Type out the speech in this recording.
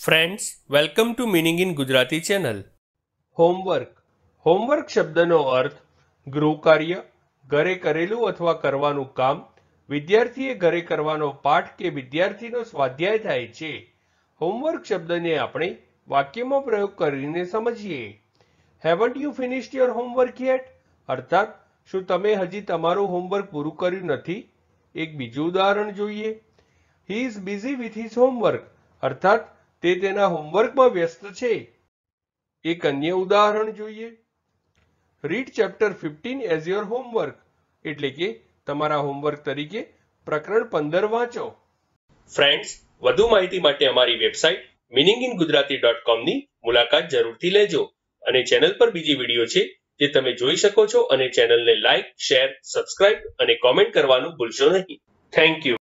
friends welcome to meaning in Gujarati channel homework homework શબ્દનો અર્થ ગૃહકાર્ય ઘરે કરેલું અથવા કરવાનું કામ વિદ્યાર્થીએ ઘરે કરવાનો પાઠ કે વિદ્યાર્થીનો સ્વાધ્યાય થાય છે હોમવર્ક શબ્દને આપણે વાક્યમાં પ્રયોગ કરીને સમજીએ haven't you finished your homework yet અર્થાત શું તમે હજી તમારું હોમવર્ક પૂરું કર્યું નથી એક બીજું ઉદાહરણ જોઈએ he is busy with his homework અર્થાત તે તેના હોમવર્કમાં વ્યસ્ત છે એક અન્ય ઉદાહરણ જોઈએ read chapter fifteen as your homework એટલે કે તમારા હોમવર્ક તરીકે પ્રકરણ પંદર વાંચો ફ્રેન્ડ્સ વધુ માહિતી માટે અમારી website meaning in Gujarati dot કોમની મુલાકાત જરૂરથી લેજો અને ચેનલ પર બીજી વિડીયો છે જે તમે જોઈ શકો છો અને ચેનલને લાઇક શેર સબસ્ક્રાઇબ અને કોમેન્ટ કરવાનું ભૂલશો નહીં થેન્ક યુ